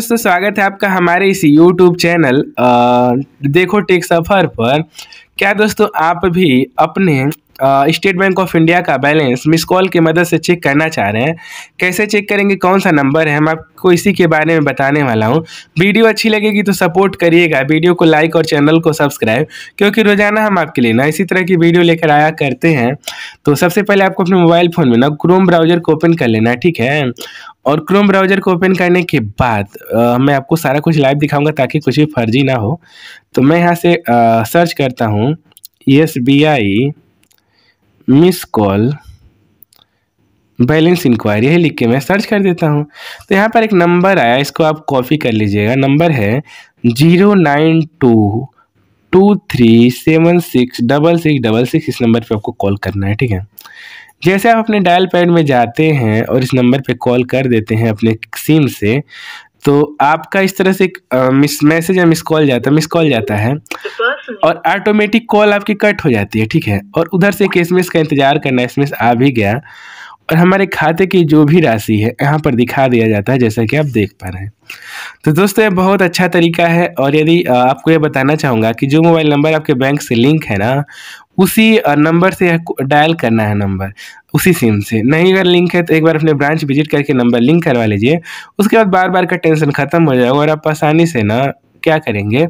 दोस्तों स्वागत है आपका हमारे इस YouTube चैनल देखो टेक सफर पर क्या दोस्तों आप भी अपने स्टेट बैंक ऑफ इंडिया का बैलेंस मिस कॉल की मदद से चेक करना चाह रहे हैं कैसे चेक करेंगे कौन सा नंबर है मैं आपको इसी के बारे में बताने वाला हूँ वीडियो अच्छी लगेगी तो सपोर्ट करिएगा वीडियो को लाइक और चैनल को सब्सक्राइब क्योंकि रोजाना हम आपके लिए ना इसी तरह की वीडियो लेकर आया करते हैं तो सबसे पहले आपको अपने मोबाइल फ़ोन में ना क्रोम ब्राउजर को ओपन कर लेना ठीक है और क्रोम ब्राउज़र को ओपन करने के बाद आ, मैं आपको सारा कुछ लाइव दिखाऊंगा ताकि कुछ भी फर्जी ना हो तो मैं यहाँ से आ, सर्च करता हूँ S B I miss call balance inquiry है लिख के मैं सर्च कर देता हूँ तो यहाँ पर एक नंबर आया इसको आप कॉपी कर लीजिएगा नंबर है zero nine two two three seven six double six double six इस नंबर पे आपको कॉल करना है ठीक है जैसे आप अपने डायल पैड में जाते हैं और इस नंबर पे कॉल कर देते हैं अपने सिम से तो आपका इस तरह से एक मिस मैसेज या मिस कॉल जाता है मिस कॉल जाता है और ऑटोमेटिक कॉल आपकी कट हो जाती है ठीक है और उधर से एक एस का इंतज़ार करना एस आ भी गया और हमारे खाते की जो भी राशि है यहाँ पर दिखा दिया जाता है जैसा कि आप देख पा रहे हैं तो दोस्तों ये बहुत अच्छा तरीका है और यदि आपको ये बताना चाहूँगा कि जो मोबाइल नंबर आपके बैंक से लिंक है ना उसी नंबर से डायल करना है नंबर उसी सिम से नहीं अगर लिंक है तो एक बार अपने ब्रांच विजिट करके नंबर लिंक करवा लीजिए उसके बाद बार बार का टेंशन खत्म हो जाएगा और आप आसानी से ना क्या करेंगे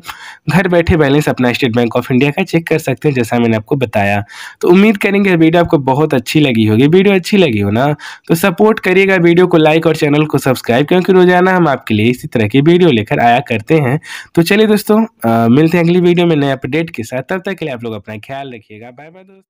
घर बैठे बैलेंस अपना स्टेट बैंक ऑफ इंडिया का चेक कर सकते हैं जैसा मैंने आपको बताया तो उम्मीद करेंगे वीडियो आपको बहुत अच्छी लगी होगी वीडियो अच्छी लगी हो ना तो सपोर्ट करिएगा वीडियो को लाइक और चैनल को सब्सक्राइब क्योंकि रोजाना हम आपके लिए इसी तरह की वीडियो लेकर आया करते हैं तो चलिए दोस्तों मिलते हैं अगली वीडियो में नए अपडेट के साथ तब तक के लिए आप लोग अपना ख्याल रखिएगा बाय बाय दोस्तों